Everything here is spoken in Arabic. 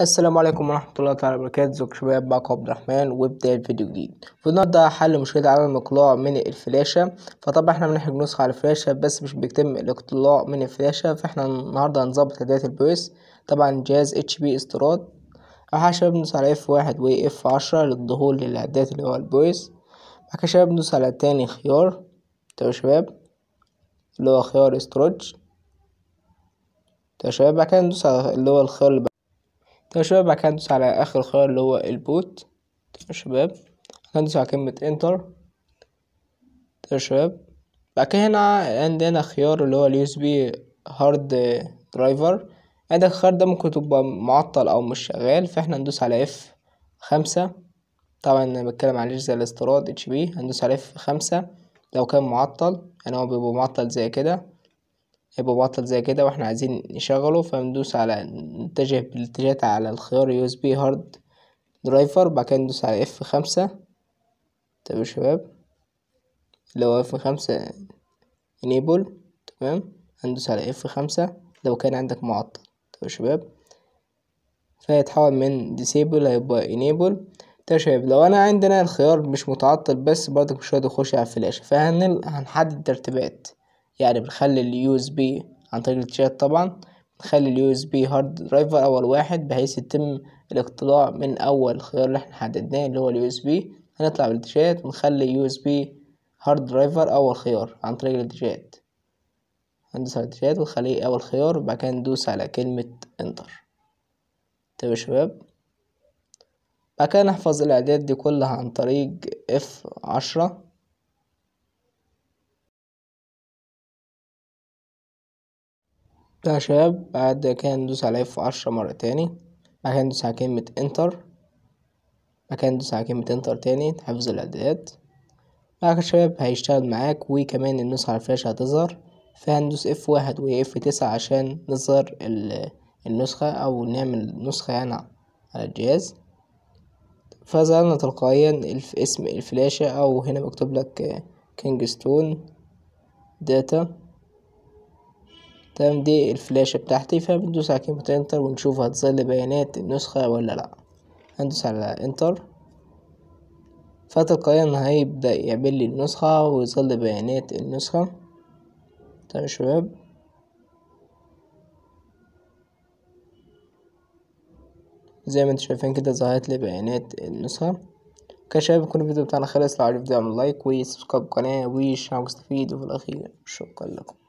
السلام عليكم ورحمة الله تعالى وبركاته ازيكم شباب معكم عبد الرحمن وبداية فيديو جديد في النهاردة حل مشكلة عدم الإقلاع من الفلاشة فطبعا احنا بنحرج نسخة على الفلاشة بس مش بيتم الإقلاع من الفلاشة فاحنا النهاردة هنظبط اداه البويس طبعا جهاز اتش بي استيراد راح شباب ندوس على اف واحد و اف عشرة للظهور للهداية اللي هو البويس بعد كده شباب ندوس على تاني خيار تمام شباب اللي هو خيار استروج تمام شباب بعد كده ندوس على اللي هو الخيار اللي طيب شباب بعد كده على اخر خيار اللي هو البوت طيب شباب هندوس على كلمة انتر طيب شباب بعد كده هنا عندنا خيار اللي هو اليو اس بي هارد درايفر عندك الخيار ده ممكن تبقى معطل او مش شغال فاحنا هندوس على اف خمسة طبعا انا بتكلم عن الاجهزة الاستيراد اتش بي هندوس على اف خمسة لو كان معطل يعني هو بيبقى معطل زي كده هيبقى معطل زي كده واحنا عايزين نشغله فندوس على نتجه بالاتجاه على الخيار يو اس بي هارد درايفر بعد كده ندوس على اف خمسة طيب يا شباب لو اف خمسة enable تمام هندوس على اف خمسة لو كان عندك معطل طيب يا شباب فيتحول من disable هيبقى enable طيب شباب لو انا عندنا الخيار مش متعطل بس برضك مش راضي يخش على الفلاشة فهنحدد ترتيبات يعني بنخلي اليو اس بي عن طريق الشات طبعا نخلي اليو اس بي هارد درايفر اول واحد بحيث يتم الاقتلاع من اول خيار اللي احنا حددناه اللي هو اليو اس بي هنطلع بالديشات ونخلي يو اس بي هارد درايفر اول خيار عن طريق الديشات هندوس على الديشات ونخليه اول خيار وبعد كده ندوس على كلمة انتر طيب يا شباب بعد كده نحفظ الاعداد دي كلها عن طريق اف عشرة بتاع شباب بعد كده ندوس على اف عشرة مرة تاني بعد كده ندوس على كلمة انتر بعد كده ندوس على كلمة انتر تاني تحفظ الاعدادات بعد كده شباب هيشتغل معاك وكمان النسخة على الفلاش هتظهر فهندوس اف واحد و اف تسعة عشان نظهر النسخة أو نعمل نسخة يعني على الجهاز فظهرنا تلقائيا اسم الفلاشة أو هنا مكتوب لك كينجستون داتا تمام دي الفلاشة بتاعتي فبندوس على كلمة انتر ونشوف هتظل بيانات النسخة ولا لأ هندوس على انتر فتلقائيا هيبدأ يعمل لي النسخة ويظل بيانات النسخة تمام شباب زي ما انتم شايفين كده ظهرت لي بيانات النسخة كده شباب يكون الفيديو بتاعنا خلص لو عجبكم اعمل لايك وسبسكرايب القناة وشاركوا استفيدوا في الأخير شكرا لكم